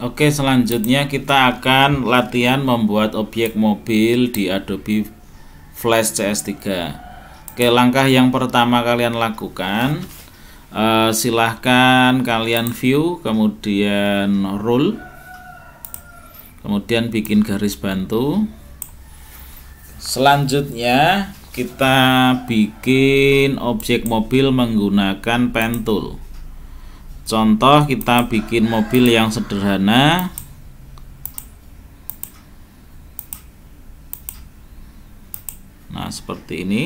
Oke, selanjutnya kita akan latihan membuat objek mobil di Adobe Flash CS3. Oke, langkah yang pertama kalian lakukan uh, silahkan kalian view, kemudian rule kemudian bikin garis bantu. Selanjutnya kita bikin objek mobil menggunakan pen tool contoh kita bikin mobil yang sederhana nah seperti ini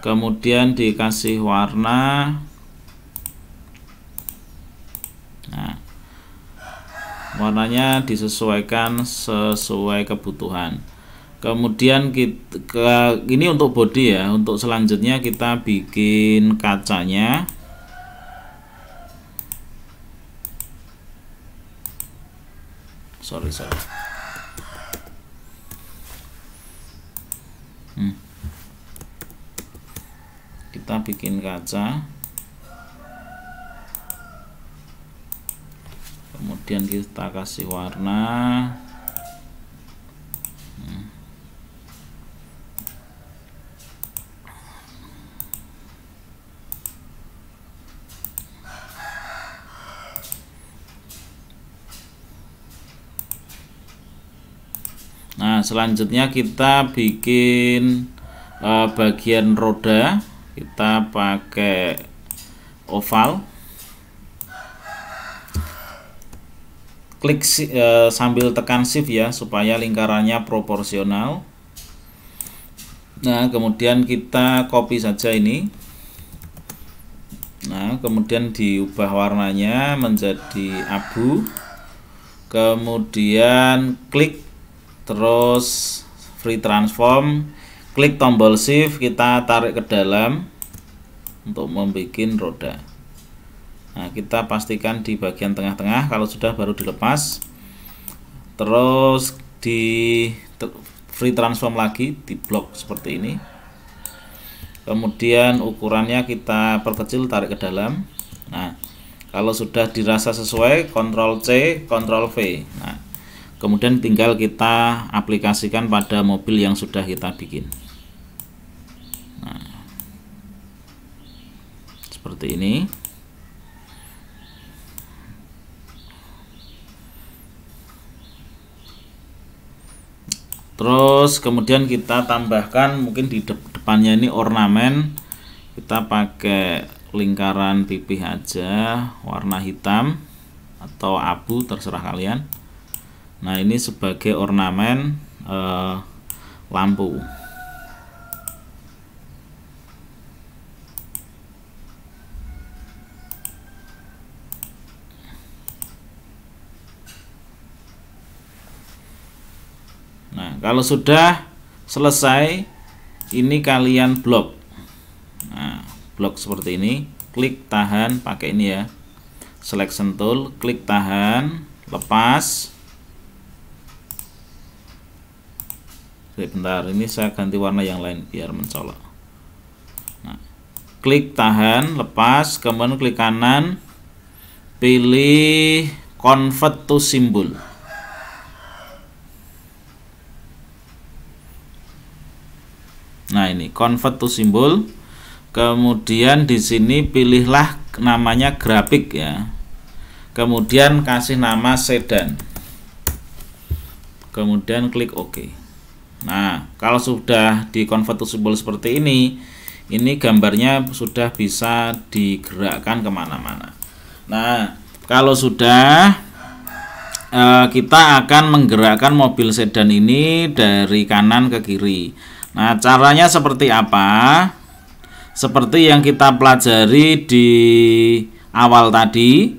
kemudian dikasih warna nah warnanya disesuaikan sesuai kebutuhan kemudian kita ini untuk body ya untuk selanjutnya kita bikin kacanya sorry sorry hmm. kita bikin kaca kemudian kita kasih warna selanjutnya kita bikin uh, bagian roda kita pakai oval klik uh, sambil tekan shift ya supaya lingkarannya proporsional nah kemudian kita copy saja ini nah kemudian diubah warnanya menjadi abu kemudian klik terus free transform klik tombol shift kita tarik ke dalam untuk membuat roda nah kita pastikan di bagian tengah-tengah kalau sudah baru dilepas terus di free transform lagi di blok seperti ini kemudian ukurannya kita perkecil tarik ke dalam nah kalau sudah dirasa sesuai Ctrl C Ctrl V nah kemudian tinggal kita aplikasikan pada mobil yang sudah kita bikin nah, seperti ini terus kemudian kita tambahkan mungkin di depannya ini ornamen kita pakai lingkaran pipih aja warna hitam atau abu terserah kalian Nah ini sebagai ornamen uh, lampu. Nah kalau sudah selesai ini kalian blok. Nah blok seperti ini, klik tahan pakai ini ya. Selection tool, klik tahan, lepas Oke, bentar, ini saya ganti warna yang lain biar mencolok. Nah, klik tahan, lepas, kemudian klik kanan, pilih convert to symbol. Nah, ini convert to symbol. Kemudian di sini pilihlah namanya grafik ya. Kemudian kasih nama sedan. Kemudian klik OK. Nah, kalau sudah di convert to symbol seperti ini, ini gambarnya sudah bisa digerakkan kemana-mana. Nah, kalau sudah eh, kita akan menggerakkan mobil sedan ini dari kanan ke kiri. Nah, caranya seperti apa? Seperti yang kita pelajari di awal tadi,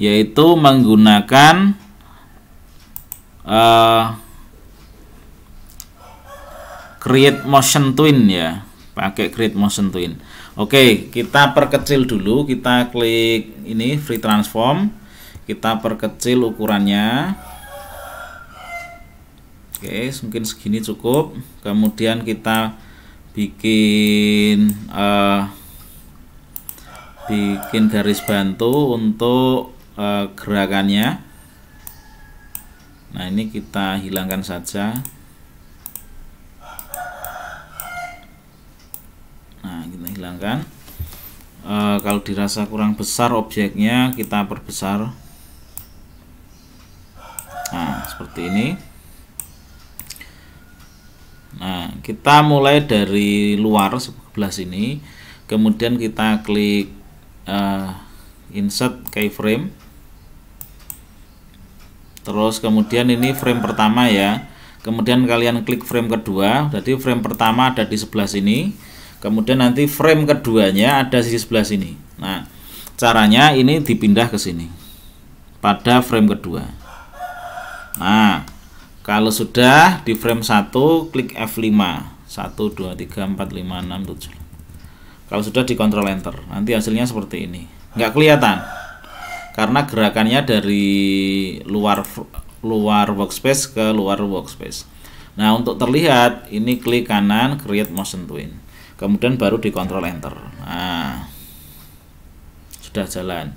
yaitu menggunakan uh, create motion twin ya pakai create motion twin oke kita perkecil dulu kita klik ini free transform kita perkecil ukurannya oke mungkin segini cukup kemudian kita bikin uh, bikin garis bantu untuk uh, gerakannya nah ini kita hilangkan saja kan e, kalau dirasa kurang besar objeknya kita perbesar nah seperti ini nah kita mulai dari luar sebelah sini kemudian kita klik e, insert keyframe terus kemudian ini frame pertama ya kemudian kalian klik frame kedua jadi frame pertama ada di sebelah sini kemudian nanti frame keduanya ada sisi sebelah sini nah caranya ini dipindah ke sini pada frame kedua nah kalau sudah di frame 1 klik F5 1 2 3 4 5 6 7 kalau sudah di kontrol enter nanti hasilnya seperti ini nggak kelihatan karena gerakannya dari luar luar workspace ke luar workspace nah untuk terlihat ini klik kanan create motion twin kemudian baru dikontrol enter nah sudah jalan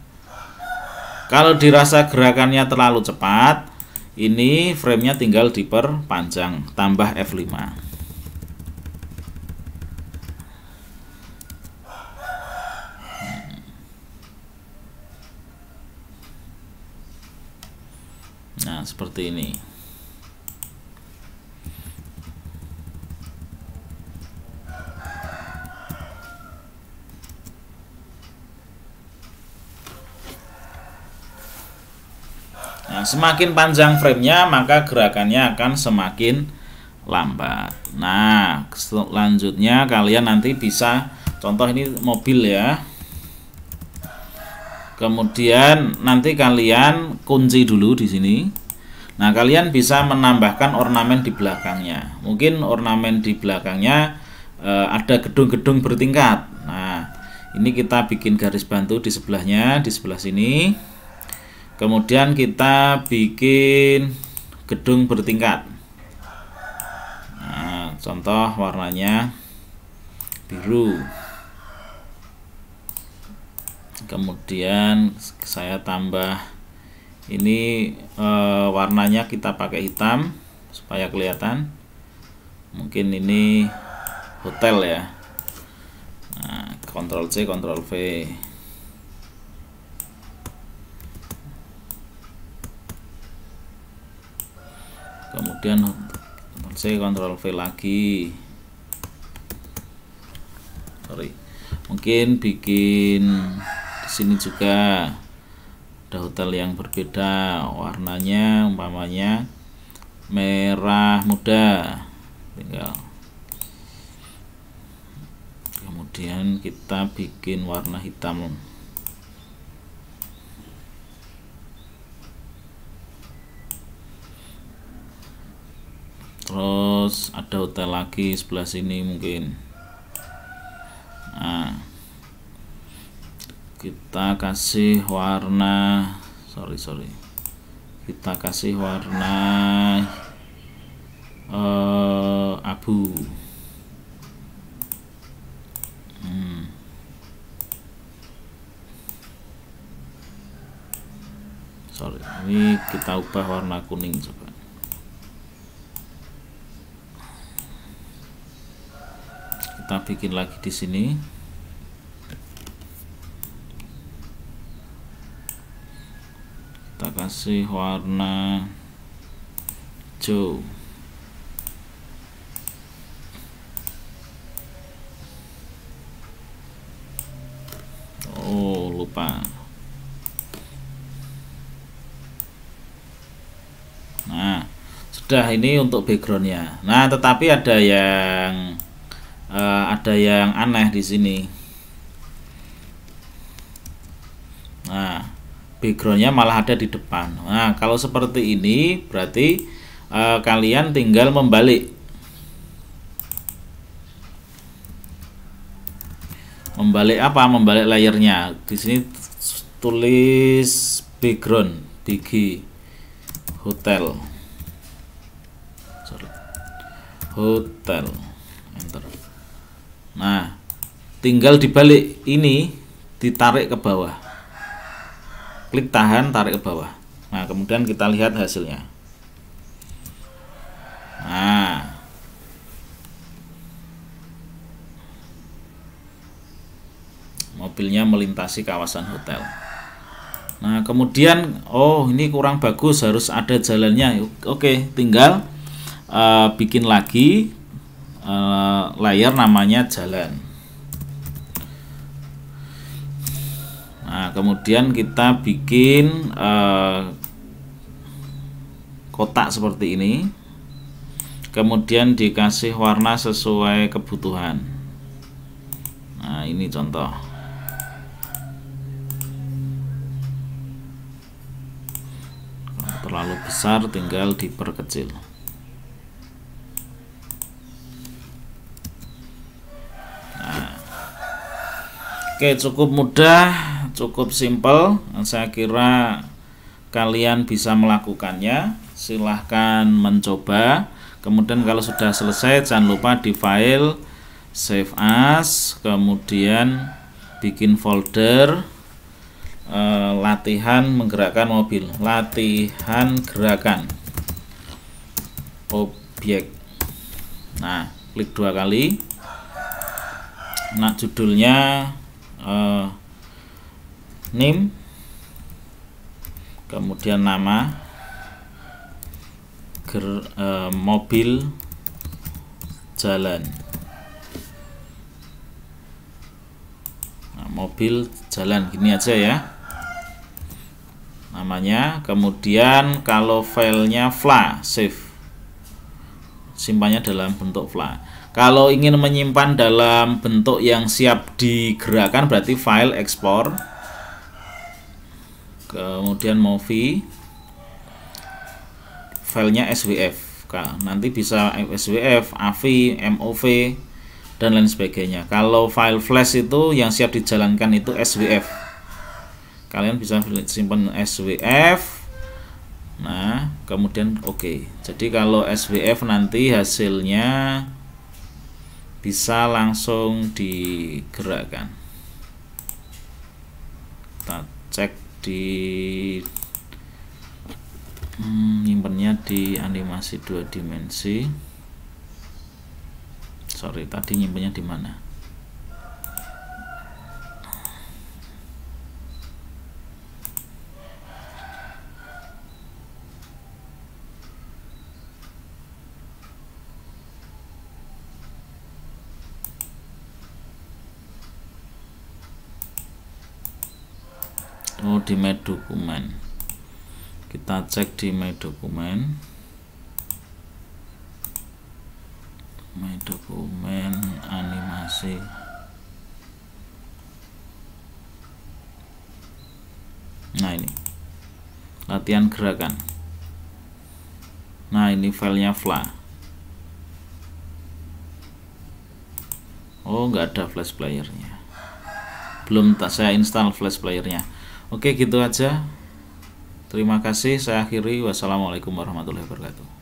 kalau dirasa gerakannya terlalu cepat ini framenya tinggal diperpanjang tambah F5 nah seperti ini semakin panjang framenya maka gerakannya akan semakin lambat. Nah, selanjutnya kalian nanti bisa contoh ini mobil ya. Kemudian nanti kalian kunci dulu di sini. Nah, kalian bisa menambahkan ornamen di belakangnya. Mungkin ornamen di belakangnya e, ada gedung-gedung bertingkat. Nah, ini kita bikin garis bantu di sebelahnya, di sebelah sini kemudian kita bikin gedung bertingkat nah, contoh warnanya biru kemudian saya tambah ini e, warnanya kita pakai hitam supaya kelihatan mungkin ini hotel ya nah, Ctrl C Ctrl V kemudian Ctrl C Ctrl V lagi sorry mungkin bikin di sini juga ada hotel yang berbeda warnanya umpamanya merah muda tinggal kemudian kita bikin warna hitam terus ada hotel lagi sebelah sini mungkin nah kita kasih warna sorry sorry kita kasih warna uh, abu hmm. sorry ini kita ubah warna kuning coba kita bikin lagi di sini kita kasih warna hijau oh lupa nah sudah ini untuk backgroundnya nah tetapi ada yang uh, ada yang aneh di sini nah backgroundnya malah ada di depan nah kalau seperti ini berarti uh, kalian tinggal membalik membalik apa membalik layernya di sini tulis background bg hotel Sorry. hotel Nah, tinggal dibalik ini ditarik ke bawah. Klik tahan, tarik ke bawah. Nah, kemudian kita lihat hasilnya. Nah. Mobilnya melintasi kawasan hotel. Nah, kemudian oh ini kurang bagus harus ada jalannya. Oke, tinggal uh, bikin lagi Eh, layer namanya jalan nah kemudian kita bikin uh, kotak seperti ini kemudian dikasih warna sesuai kebutuhan nah ini contoh terlalu besar tinggal diperkecil Oke, cukup mudah, cukup simple. Saya kira kalian bisa melakukannya. Silahkan mencoba. Kemudian kalau sudah selesai, jangan lupa di file, save as, kemudian bikin folder e, latihan menggerakkan mobil, latihan gerakan objek. Nah, klik dua kali. Nah, judulnya uh, eh, name kemudian nama ger, uh, mobil jalan nah, mobil jalan gini aja ya namanya kemudian kalau filenya fla save simpannya dalam bentuk fla kalau ingin menyimpan dalam bentuk yang siap digerakkan berarti file ekspor. Kemudian movie, Filenya SWF. Nanti bisa SWF, AVI, MOV dan lain sebagainya. Kalau file flash itu yang siap dijalankan itu SWF. Kalian bisa simpan SWF Nah, kemudian oke. Okay. Jadi kalau SWF nanti hasilnya bisa langsung digerakkan kita cek di hmm, nyimpennya di animasi dua dimensi sorry tadi nyimpennya di mana oh di my dokumen kita cek di my dokumen my dokumen animasi nah ini latihan gerakan nah ini filenya fla oh nggak ada flash playernya belum tak saya install flash playernya Oke, gitu aja. Terima kasih. Saya akhiri. Wassalamualaikum warahmatullahi wabarakatuh.